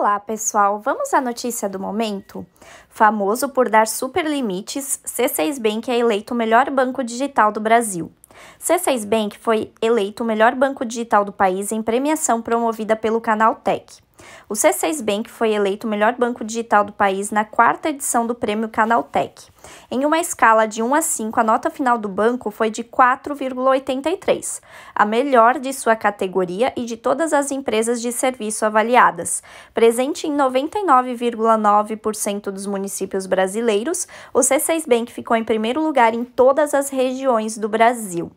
Olá, pessoal! Vamos à notícia do momento? Famoso por dar super limites, C6 Bank é eleito o melhor banco digital do Brasil. C6 Bank foi eleito o melhor banco digital do país em premiação promovida pelo canal Tech. O C6 Bank foi eleito o melhor banco digital do país na quarta edição do prêmio Canaltech. Em uma escala de 1 a 5, a nota final do banco foi de 4,83, a melhor de sua categoria e de todas as empresas de serviço avaliadas. Presente em 99,9% dos municípios brasileiros, o C6 Bank ficou em primeiro lugar em todas as regiões do Brasil.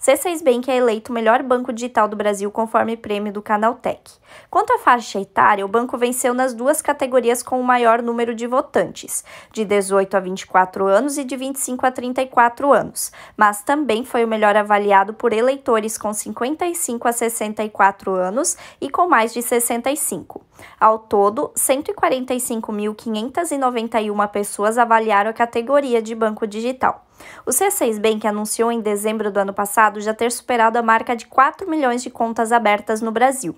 C6 Bank é eleito o melhor banco digital do Brasil conforme prêmio do Canaltech. Quanto à faixa etária, o banco venceu nas duas categorias com o maior número de votantes, de 18 a 24 anos e de 25 a 34 anos, mas também foi o melhor avaliado por eleitores com 55 a 64 anos e com mais de 65. Ao todo, 145.591 pessoas avaliaram a categoria de banco digital. O C6 Bank anunciou em dezembro do ano passado já ter superado a marca de 4 milhões de contas abertas no Brasil.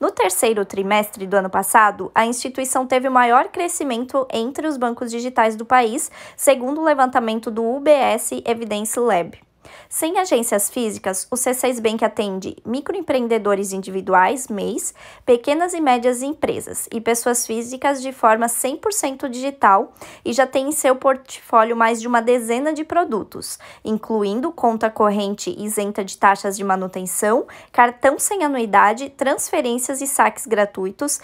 No terceiro trimestre do ano passado, a instituição teve o maior crescimento entre os bancos digitais do país, segundo o levantamento do UBS Evidence Lab. Sem agências físicas, o C6 Bank atende microempreendedores individuais, MEIs, pequenas e médias empresas e pessoas físicas de forma 100% digital e já tem em seu portfólio mais de uma dezena de produtos, incluindo conta corrente isenta de taxas de manutenção, cartão sem anuidade, transferências e saques gratuitos,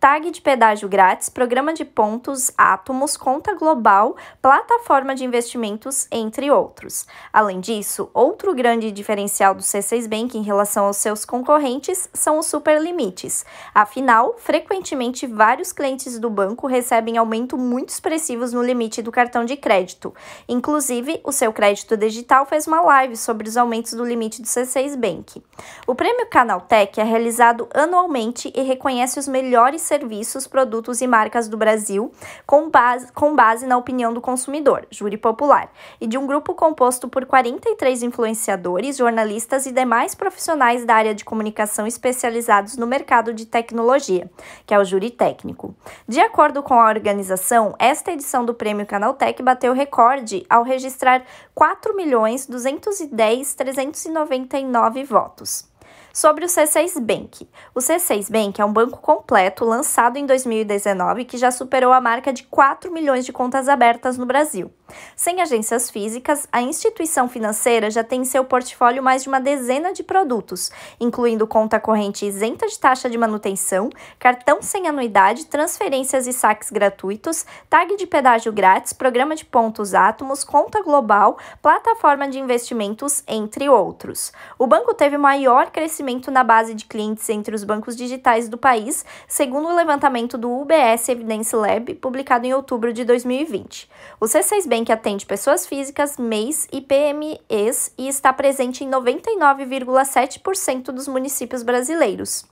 tag de pedágio grátis, programa de pontos, átomos, conta global, plataforma de investimentos, entre outros. Além disso, outro grande diferencial do C6 Bank em relação aos seus concorrentes são os superlimites. Afinal, frequentemente vários clientes do banco recebem aumento muito expressivos no limite do cartão de crédito. Inclusive, o seu crédito digital fez uma live sobre os aumentos do limite do C6 Bank. O prêmio Canaltech é realizado anualmente e reconhece os melhores serviços, produtos e marcas do Brasil, com base, com base na opinião do consumidor, júri popular, e de um grupo composto por 43 influenciadores, jornalistas e demais profissionais da área de comunicação especializados no mercado de tecnologia, que é o júri técnico. De acordo com a organização, esta edição do Prêmio Canaltech bateu recorde ao registrar 4.210.399 votos. Sobre o C6 Bank. O C6 Bank é um banco completo lançado em 2019 que já superou a marca de 4 milhões de contas abertas no Brasil. Sem agências físicas, a instituição financeira já tem em seu portfólio mais de uma dezena de produtos, incluindo conta corrente isenta de taxa de manutenção, cartão sem anuidade, transferências e saques gratuitos, tag de pedágio grátis, programa de pontos átomos, conta global, plataforma de investimentos, entre outros. O banco teve maior crescimento crescimento na base de clientes entre os bancos digitais do país, segundo o levantamento do UBS Evidence Lab, publicado em outubro de 2020. O C6 Bank atende pessoas físicas, MEIs e PMEs e está presente em 99,7% dos municípios brasileiros.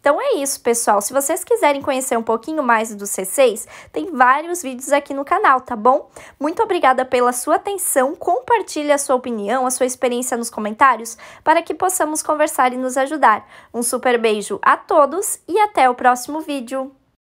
Então é isso, pessoal. Se vocês quiserem conhecer um pouquinho mais do C6, tem vários vídeos aqui no canal, tá bom? Muito obrigada pela sua atenção. Compartilhe a sua opinião, a sua experiência nos comentários para que possamos conversar e nos ajudar. Um super beijo a todos e até o próximo vídeo.